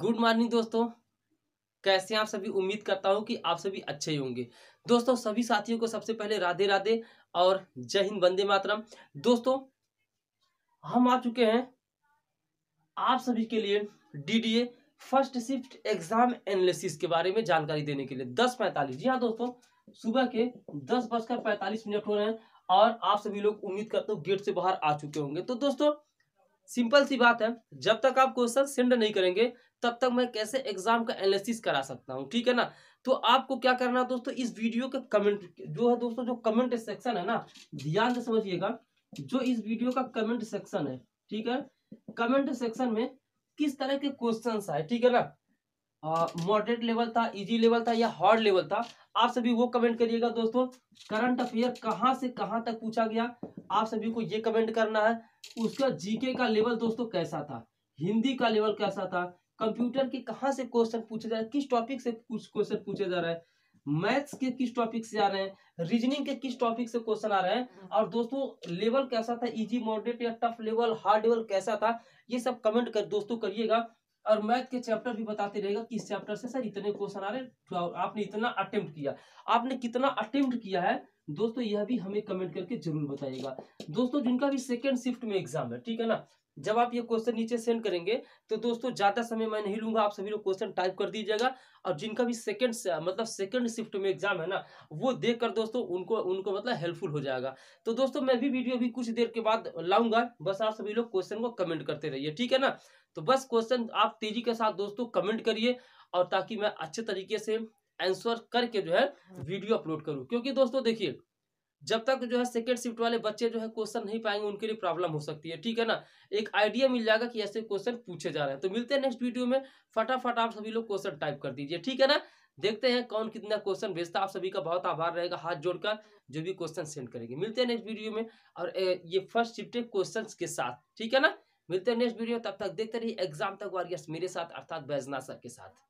Good morning दोस्तों कैसे आप सभी उम्मीद करता हूँ कि आप सभी अच्छे होंगे दोस्तों सभी साथियों को सबसे पहले राधे राधे और जय हिंद वंदे मातरम दोस्तों हम आ चुके हैं आप सभी के लिए DDA first shift exam analysis के बारे में जानकारी देने के लिए दस पैंतालीस जी हाँ दोस्तों सुबह के दस बजकर पैंतालीस मिनट हो रहे हैं और आप सभी लोग उम्मीद करते हो गेट से बाहर आ चुके होंगे तो दोस्तों सिंपल सी बात है जब तक आप क्वेश्चन सेंड नहीं करेंगे तब तक मैं कैसे एग्जाम का एनालिसिस करा सकता हूँ ठीक है ना तो आपको क्या करना है दोस्तों इस वीडियो के कमेंट जो है दोस्तों जो कमेंट सेक्शन है ना ध्यान से समझिएगा जो इस वीडियो का कमेंट सेक्शन है ठीक है कमेंट सेक्शन में किस तरह के क्वेश्चन आए ठीक है ना मॉडरेट लेवल था इजी लेवल था या हार्ड लेवल था आप सभी वो कमेंट करिएगा दोस्तों करंट अफेयर कहां से कहां तक पूछा गया आप सभी को ये कमेंट करना है उसका जीके का लेवल दोस्तों कैसा था हिंदी का लेवल कैसा था कंप्यूटर के कहां से क्वेश्चन पूछे जा रहे किस टॉपिक से कुछ क्वेश्चन पूछे जा रहे हैं मैथ्स के किस टॉपिक से आ रहे हैं रीजनिंग के किस टॉपिक से क्वेश्चन आ रहे हैं हम्म। और दोस्तों लेवल कैसा था इजी मॉडरेट या टफ लेवल हार्ड लेवल कैसा था ये सब कमेंट कर दोस्तों करिएगा और मैथ के चैप्टर भी बताते रहेगा कि इस चैप्टर से सर इतने क्वेश्चन आ रहे हैं तो आपने इतना अटेम्प्ट किया आपने कितना अटेम्प्ट किया है दोस्तों यह भी हमें कमेंट करके जरूर बताइएगा दोस्तों जिनका भी सेकेंड शिफ्ट में एग्जाम है ठीक है ना जब आप ये क्वेश्चन नीचे सेंड करेंगे तो दोस्तों ज़्यादा समय मैं नहीं लूंगा आप सभी लोग क्वेश्चन टाइप कर दीजिएगा और जिनका भी सेकंड मतलब सेकंड शिफ्ट में एग्जाम है ना वो देख कर दोस्तों उनको उनको मतलब हेल्पफुल हो जाएगा तो दोस्तों मैं भी वीडियो भी कुछ देर के बाद लाऊंगा बस आप सभी लोग क्वेश्चन को कमेंट करते रहिए ठीक है ना तो बस क्वेश्चन आप तेजी के साथ दोस्तों कमेंट करिए और ताकि मैं अच्छे तरीके से आंसर करके जो है वीडियो अपलोड करूँ क्योंकि दोस्तों देखिए जब तक जो है सेकेंड शिफ्ट वाले बच्चे जो है क्वेश्चन नहीं पाएंगे उनके लिए प्रॉब्लम हो सकती है ठीक है ना एक आइडिया मिल जाएगा कि ऐसे क्वेश्चन पूछे जा रहे हैं तो मिलते हैं नेक्स्ट वीडियो में फटाफट आप सभी लोग क्वेश्चन टाइप कर दीजिए ठीक है ना देखते हैं कौन कितना क्वेश्चन भेजता है आप सभी का बहुत आभार रहेगा हाथ जोड़कर जो भी क्वेश्चन सेंड करेंगे मिलते हैं नेक्स्ट वीडियो में और ये फर्स्ट शिफ्ट क्वेश्चन के साथ ठीक है ना मिलते हैं नेक्स्ट वीडियो तब तक देखते रहिए एग्जाम तक वॉरियर्स मेरे साथ अर्थात बैजनासर के साथ